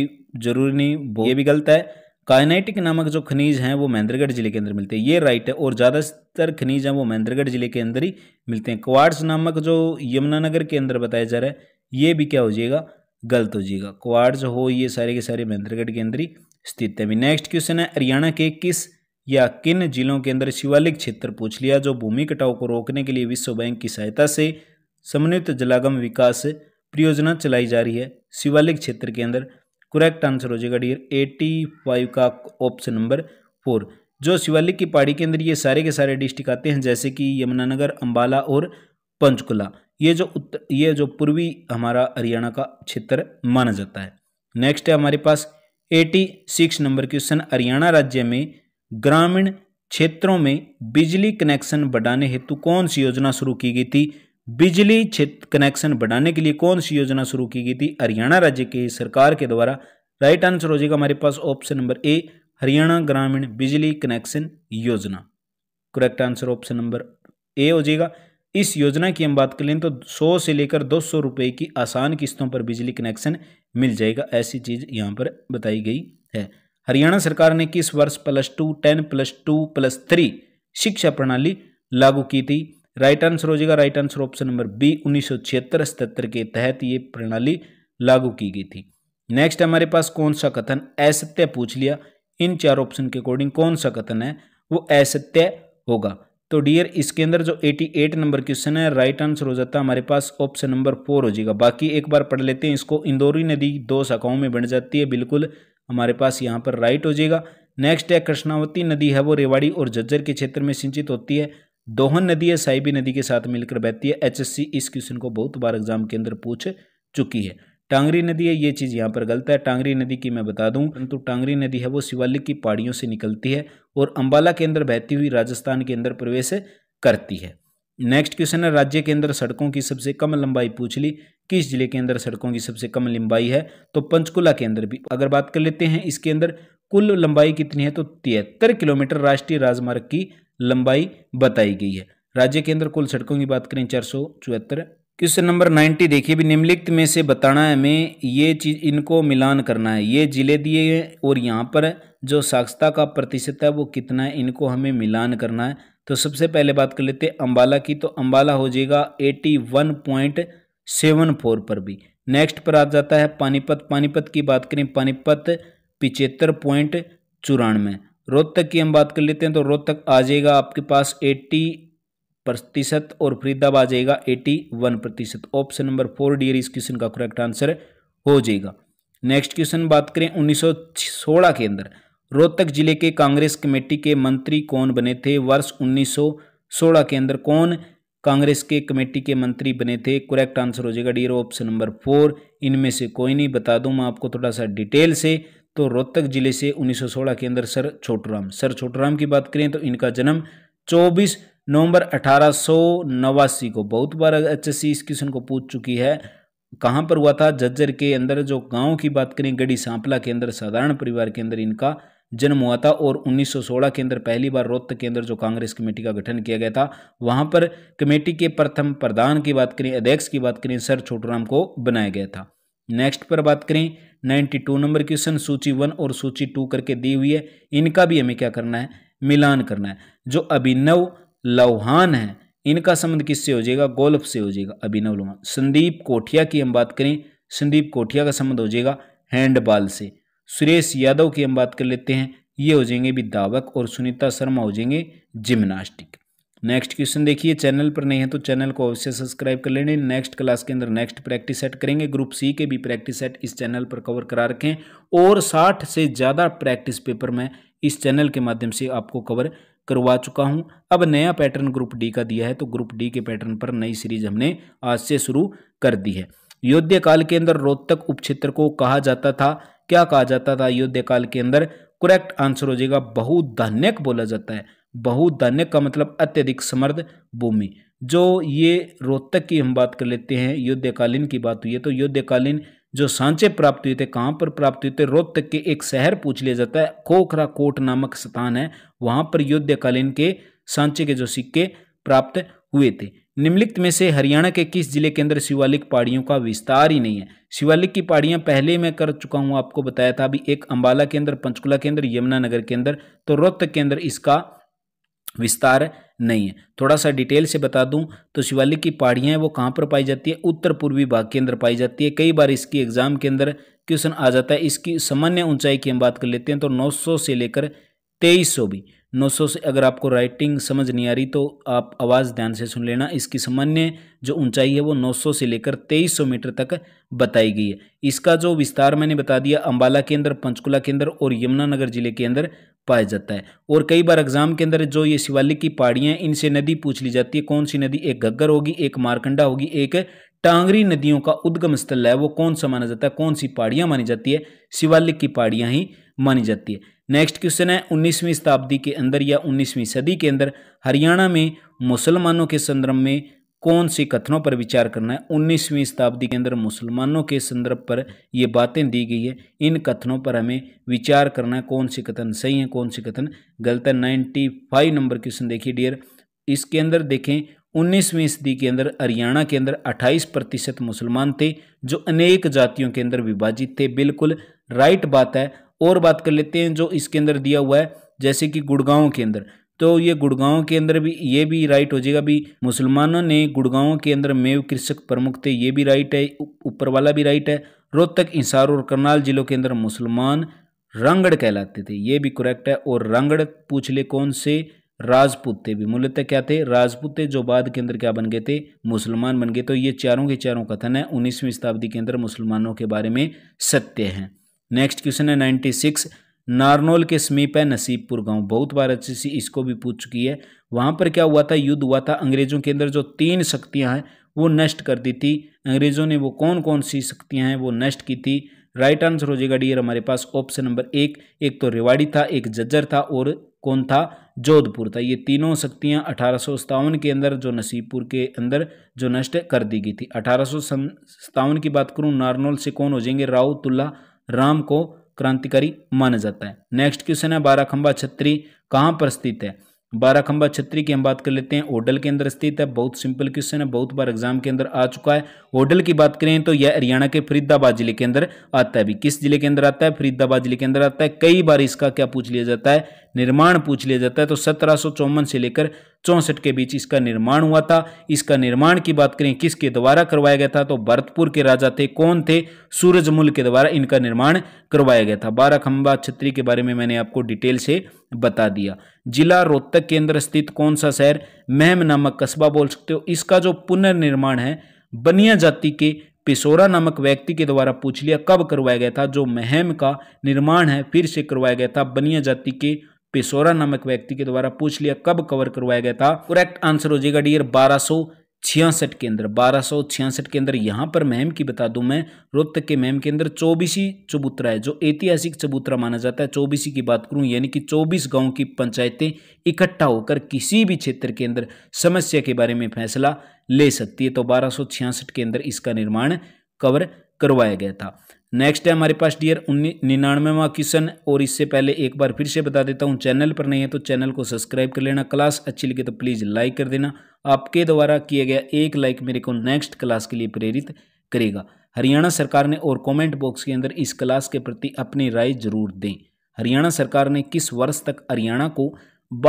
जरूरी नहीं ये भी गलत है कायनाइटिक नामक जो खनिज हैं वो महेंद्रगढ़ जिले के अंदर मिलते हैं ये राइट है और ज़्यादातर खनिज हैं वो महेंद्रगढ़ जिले के अंदर ही मिलते हैं क्वार्ट्स नामक जो यमुनानगर के अंदर बताया जा रहा है ये भी क्या हो जाएगा गलत हो जाएगा क्वार्ड हो ये सारे के सारे महेंद्रगढ़ के अंदर ही स्थित है नेक्स्ट क्वेश्चन है हरियाणा के किस या किन जिलों के अंदर शिवालिक क्षेत्र पूछ लिया जो भूमि कटाव को रोकने के लिए विश्व बैंक की सहायता से समन्वित जलागम विकास परियोजना चलाई जा रही है शिवालिक क्षेत्र के अंदर करेक्ट आंसर हो जाएगा डियर एटी फाइव का ऑप्शन नंबर फोर जो शिवालिक की पहाड़ी के अंदर ये सारे के सारे डिस्ट्रिक्ट आते हैं जैसे कि यमुनानगर अम्बाला और पंचकुला ये जो उत्तर ये जो पूर्वी हमारा हरियाणा का क्षेत्र माना जाता है नेक्स्ट है हमारे पास eighty six number question Haryana राज्य में ग्रामीण क्षेत्रों में बिजली कनेक्शन बढ़ाने हेतु कौन सी योजना शुरू की गई थी बिजली क्षेत्र कनेक्शन बढ़ाने के लिए कौन सी योजना शुरू की गई थी हरियाणा राज्य के सरकार के द्वारा राइट आंसर हो जाएगा हमारे पास ऑप्शन नंबर ए हरियाणा ग्रामीण बिजली कनेक्शन योजना correct answer option number A हो जाएगा इस योजना की हम बात कर लें तो 100 से लेकर 200 रुपए की आसान किस्तों पर बिजली कनेक्शन मिल जाएगा ऐसी चीज़ यहाँ पर बताई गई है हरियाणा सरकार ने किस वर्ष plus two ten plus two plus three शिक्षा प्रणाली लागू की थी राइट आंसर हो जाएगा right answer option number B उन्नीस सौ के तहत ये प्रणाली लागू की गई थी नेक्स्ट हमारे पास कौन सा कथन असत्य पूछ लिया इन चार ऑप्शन के अकॉर्डिंग कौन सा कथन है वो असत्य होगा तो डियर इसके अंदर जो 88 नंबर क्वेश्चन है राइट आंसर हो जाता है हमारे पास ऑप्शन नंबर फोर हो जाएगा बाकी एक बार पढ़ लेते हैं इसको इंदौरी नदी दो शाखाओं में बन जाती है बिल्कुल हमारे पास यहाँ पर राइट हो जाएगा नेक्स्ट है कृष्णावती नदी है वो रेवाड़ी और जज्जर के क्षेत्र में सिंचित होती है दोहन नदी है साइबी नदी के साथ मिलकर बहती है एच इस क्वेश्चन को बहुत बार एग्जाम के अंदर पूछ चुकी है टांगरी नदी है ये चीज़ यहाँ पर गलत है टांगरी नदी की मैं बता दूँ परंतु टांगरी नदी है वो शिवालिक की पहाड़ियों से निकलती है और अम्बाला के अंदर बहती हुई राजस्थान के अंदर प्रवेश करती है नेक्स्ट क्वेश्चन है राज्य के अंदर सड़कों की सबसे कम लंबाई पूछ ली किस जिले के अंदर सड़कों की सबसे कम लंबाई है तो पंचकुला के अंदर भी अगर बात कर लेते हैं इसके अंदर कुल लंबाई कितनी है तो तिहत्तर किलोमीटर राष्ट्रीय राजमार्ग की लंबाई बताई गई है राज्य के अंदर कुल सड़कों की बात करें चार सौ चौहत्तर क्वेश्चन नंबर नाइन्टी देखिए भी निम्नलिखित में से बताना है हमें ये चीज इनको मिलान करना है ये जिले दिए हैं और यहाँ पर जो साक्षरता का प्रतिशत है वो कितना है इनको हमें मिलान करना है तो सबसे पहले बात कर लेते हैं अम्बाला की तो अम्बाला हो जाएगा eighty one point seven four पर भी नेक्स्ट पर आ जाता है पानीपत पानीपत की बात करें पानीपत पिचहत्तर पॉइंट चौरानवे रोहतक की हम बात कर लेते हैं तो रोहतक आ जाएगा आपके पास एट्टी प्रतिशत और फरीदाबाद जाएगा एटी वन प्रतिशत ऑप्शन नंबर फोर डी इस क्वेश्चन का करेक्ट आंसर हो जाएगा नेक्स्ट क्वेश्चन बात करें 1916 के अंदर रोहतक जिले के कांग्रेस कमेटी के मंत्री कौन बने थे वर्ष 1916 के अंदर कौन कांग्रेस के कमेटी के मंत्री बने थे करेक्ट आंसर हो जाएगा डियर ऑप्शन नंबर फोर इनमें से कोई नहीं बता दूं मैं आपको थोड़ा सा डिटेल से तो रोहतक जिले से 1916 के अंदर सर छोटूराम सर छोटूराम की बात करें तो इनका जन्म 24 नवंबर अठारह को बहुत बार एच एस इस क्वेश्चन को पूछ चुकी है कहाँ पर हुआ था जज्जर के अंदर जो गांव की बात करें गढ़ी सांपला के अंदर साधारण परिवार के अंदर इनका जन्म हुआ था और 1916 के अंदर पहली बार रोहत के अंदर जो कांग्रेस कमेटी का गठन किया गया था वहाँ पर कमेटी के प्रथम प्रधान की बात करें अध्यक्ष की बात करें सर छोटूराम को बनाया गया था नेक्स्ट पर बात करें 92 नंबर क्वेश्चन सूची वन और सूची टू करके दी हुई है इनका भी हमें क्या करना है मिलान करना है जो अभिनव लौहान है इनका संबंध किससे हो जाएगा गोल्फ से हो जाएगा अभिनव लोहान संदीप कोठिया की हम बात करें संदीप कोठिया का संबंध हो जाएगा हैंडबॉल से सुरेश यादव की हम बात कर लेते हैं ये हो जाएंगे भी धावक और सुनीता शर्मा हो जाएंगे जिम्नास्टिक नेक्स्ट क्वेश्चन देखिए चैनल पर नहीं है तो चैनल को अवश्य सब्सक्राइब कर लेने नेक्स्ट क्लास के अंदर नेक्स्ट प्रैक्टिस सेट करेंगे ग्रुप सी के भी प्रैक्टिस सेट इस चैनल पर कवर करा रखें और साठ से ज़्यादा प्रैक्टिस पेपर मैं इस चैनल के माध्यम से आपको कवर करवा चुका हूं अब नया पैटर्न ग्रुप डी का दिया है तो ग्रुप डी के पैटर्न पर नई सीरीज हमने आज से शुरू कर दी है योद्ध काल के अंदर रोहतक उप को कहा जाता था क्या कहा जाता था योद्ध काल के अंदर करेक्ट आंसर हो जाएगा बहुधान्यक बोला जाता है बहुधान्यक का मतलब अत्यधिक समर्थ भूमि जो ये रोहतक की हम बात कर लेते हैं युद्धकालीन की बात हुई है तो युद्धकालीन जो सांचे प्राप्त हुए थे कहाँ पर प्राप्त हुए थे रोहतक के एक शहर पूछ लिया जाता है खोखरा कोट नामक स्थान है वहाँ पर युद्धकालीन के सांचे के जो सिक्के प्राप्त हुए थे निम्नलिखित में से हरियाणा के किस जिले के अंदर शिवालिक पहाड़ियों का विस्तार ही नहीं है शिवालिक की पहाड़ियाँ पहले मैं कर चुका हूँ आपको बताया था अभी एक अम्बाला के अंदर पंचकुला के अंदर यमुनानगर के अंदर तो रोहतक के अंदर इसका विस्तार नहीं है थोड़ा सा डिटेल से बता दूं तो शिवालिक की पहाड़ियाँ वो कहाँ पर पाई जाती है उत्तर पूर्वी भाग के अंदर पाई जाती है कई बार इसकी एग्जाम के अंदर क्वेश्चन आ जाता है इसकी सामान्य ऊंचाई की हम बात कर लेते हैं तो 900 से लेकर तेईस सौ भी नौ सौ से अगर आपको राइटिंग समझ नहीं आ रही तो आप आवाज़ ध्यान से सुन लेना इसकी सामान्य जो ऊंचाई है वो नौ सौ से लेकर तेईस सौ मीटर तक बताई गई है इसका जो विस्तार मैंने बता दिया अंबाला के अंदर पंचकुला के अंदर और यमुनानगर जिले के अंदर पाया जाता है और कई बार एग्जाम के अंदर जो ये शिवालिक की पहाड़ियाँ इनसे नदी पूछ ली जाती है कौन सी नदी एक घग्गर होगी एक मारकंडा होगी एक टांगरी नदियों का उद्गम स्थल है वो कौन सा माना जाता है कौन सी पहाड़ियाँ मानी जाती है शिवालिक की पहाड़ियाँ ही मानी जाती है नेक्स्ट क्वेश्चन है उन्नीसवीं शताब्दी के अंदर या उन्नीसवीं सदी के अंदर हरियाणा में मुसलमानों के संदर्भ में कौन सी कथनों पर विचार करना है उन्नीसवीं शताब्दी के अंदर मुसलमानों के संदर्भ पर ये बातें दी गई है इन कथनों पर हमें विचार करना है कौन से कथन सही है कौन से कथन गलत है नाइन्टी फाइव नंबर क्वेश्चन देखिए डियर इसके अंदर देखें उन्नीसवीं सदी के अंदर हरियाणा के अंदर अट्ठाईस प्रतिशत मुसलमान थे जो अनेक जातियों के अंदर विभाजित थे बिल्कुल राइट बात है और बात कर लेते हैं जो इसके अंदर दिया हुआ है जैसे कि गुड़गांव के अंदर तो ये गुड़गांव के अंदर भी ये भी राइट हो जाएगा भी मुसलमानों ने गुड़गांव के अंदर मेव कृषक प्रमुख थे ये भी राइट है ऊपर वाला भी राइट है रोहतक इंसार और करनाल जिलों के अंदर मुसलमान रंगड़ कहलाते थे ये भी करेक्ट है और रंगड़ पूछ ले कौन से राजपूत थे भी मूलतः क्या थे राजपूत थे जो बाद के अंदर क्या बन गए थे मुसलमान बन गए तो ये चारों के चारों कथन है उन्नीसवीं शताब्दी के अंदर मुसलमानों के बारे में सत्य हैं नेक्स्ट क्वेश्चन है नाइन्टी सिक्स नारनोल के समीप है नसीबपुर गांव बहुत बार अच्छे से इसको भी पूछ चुकी है वहाँ पर क्या हुआ था युद्ध हुआ था अंग्रेजों के अंदर जो तीन शक्तियाँ हैं वो नष्ट कर दी थी अंग्रेजों ने वो कौन कौन सी शक्तियाँ हैं वो नष्ट की थी राइट आंसर हो जाएगा डियर हमारे पास ऑप्शन नंबर एक एक तो रेवाड़ी था एक जज्जर था और कौन था जोधपुर था ये तीनों शक्तियाँ अठारह के अंदर जो नसीबपुर के अंदर जो नष्ट कर दी गई थी अठारह की बात करूँ नारनौल से कौन हो जाएंगे राउतुल्ला राम को क्रांतिकारी माना जाता है नेक्स्ट क्वेश्चन है बारह खंबा छत्री कहाँ पर स्थित है बारह खंबा छत्री की हम बात कर लेते हैं ओडल के अंदर स्थित है बहुत सिंपल क्वेश्चन है बहुत बार एग्जाम के अंदर आ चुका है ओडल की बात करें तो यह हरियाणा के फरीदाबाद जिले के अंदर आता है भी किस जिले के अंदर आता है फरीदाबाद जिले के अंदर आता है कई बार इसका क्या पूछ लिया जाता है निर्माण पूछ लिया जाता है तो सत्रह से लेकर चौंसठ के बीच इसका निर्माण हुआ था इसका निर्माण की बात करें किसके द्वारा करवाया गया था तो भरतपुर के राजा थे कौन थे सूरजमूल के द्वारा इनका निर्माण करवाया गया था बारह खंबा छत्री के बारे में मैंने आपको डिटेल से बता दिया जिला रोहतक के अंदर स्थित कौन सा शहर महम नामक कस्बा बोल सकते हो इसका जो पुनर्निर्माण है बनिया जाति के पिसोरा नामक व्यक्ति के द्वारा पूछ लिया कब करवाया गया था जो महम का निर्माण है फिर से करवाया गया था बनिया जाति के पिसोरा नामक व्यक्ति के द्वारा पूछ लिया कब कवर करवाया गया था करेक्ट आंसर हो जाएगा डियर बारह छियासठ के अंदर बारह सौ छियासठ के अंदर यहाँ पर महम की बता दूं मैं रोहतक के महम के अंदर चौबीसी चबूतरा है जो ऐतिहासिक चबूतरा माना जाता है चौबीसी की बात करूं यानी कि चौबीस गांव की पंचायतें इकट्ठा होकर किसी भी क्षेत्र के अंदर समस्या के बारे में फैसला ले सकती है तो बारह के अंदर इसका निर्माण कवर करवाया गया था नेक्स्ट है हमारे पास डियर निन्यानवेवा क्वेश्चन और इससे पहले एक बार फिर से बता देता हूँ चैनल पर नहीं है तो चैनल को सब्सक्राइब कर लेना क्लास अच्छी लगी तो प्लीज़ लाइक कर देना आपके द्वारा किया गया एक लाइक मेरे को नेक्स्ट क्लास के लिए प्रेरित करेगा हरियाणा सरकार ने और कमेंट बॉक्स के अंदर इस क्लास के प्रति अपनी राय जरूर दें हरियाणा सरकार ने किस वर्ष तक हरियाणा को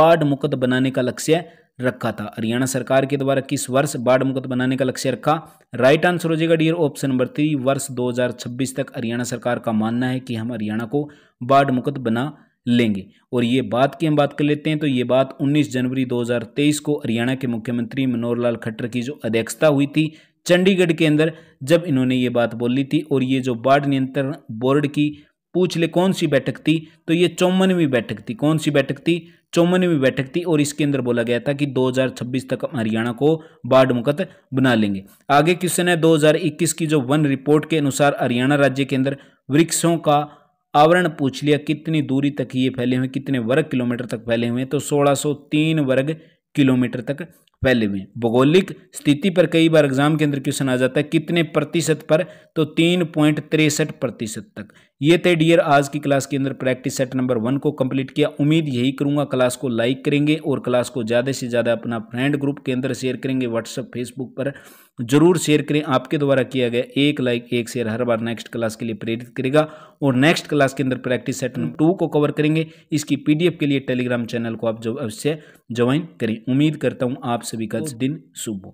बाढ़ मुक्त बनाने का लक्ष्य रखा था हरियाणा सरकार के द्वारा किस वर्ष बाढ़ मुक्त बनाने का लक्ष्य रखा राइट आंसर हो जाएगा डियर ऑप्शन नंबर थ्री वर्ष 2026 तक हरियाणा सरकार का मानना है कि हम हरियाणा को बाढ़ मुक्त बना लेंगे और ये बात की हम बात कर लेते हैं तो ये बात 19 जनवरी 2023 को हरियाणा के मुख्यमंत्री मनोहर लाल खट्टर की जो अध्यक्षता हुई थी चंडीगढ़ के अंदर जब इन्होंने ये बात बोली थी और ये जो बाढ़ नियंत्रण बोर्ड की पूछ ले कौन सी बैठक थी तो ये चौवनवीं बैठक थी कौन सी बैठक थी चौवनवीं बैठक थी और इसके अंदर बोला गया था कि 2026 तक हम हरियाणा को बाढ़ मुक्त बना लेंगे आगे क्वेश्चन है 2021 की जो वन रिपोर्ट के अनुसार हरियाणा राज्य के अंदर वृक्षों का आवरण पूछ लिया कितनी दूरी तक ये फैले हुए कितने वर्ग किलोमीटर तक फैले हुए हैं तो सोलह वर्ग किलोमीटर तक फैले हुए भौगोलिक स्थिति पर कई बार एग्जाम के अंदर क्वेश्चन आ जाता है कितने प्रतिशत पर तो तीन पॉइंट तिरसठ प्रतिशत तक ये थे डियर आज की क्लास के अंदर प्रैक्टिस सेट नंबर वन को कंप्लीट किया उम्मीद यही करूंगा क्लास को लाइक करेंगे और क्लास को ज़्यादा से ज़्यादा अपना फ्रेंड ग्रुप के अंदर शेयर करेंगे व्हाट्सअप फेसबुक पर जरूर शेयर करें आपके द्वारा किया गया एक लाइक एक शेयर हर बार नेक्स्ट क्लास के लिए प्रेरित करेगा और नेक्स्ट क्लास के अंदर प्रैक्टिस सेट नंबर टू को कवर करेंगे इसकी पी के लिए टेलीग्राम चैनल को आप जो अवश्य ज्वाइन करें उम्मीद करता हूँ आप सभी का दिन शुभ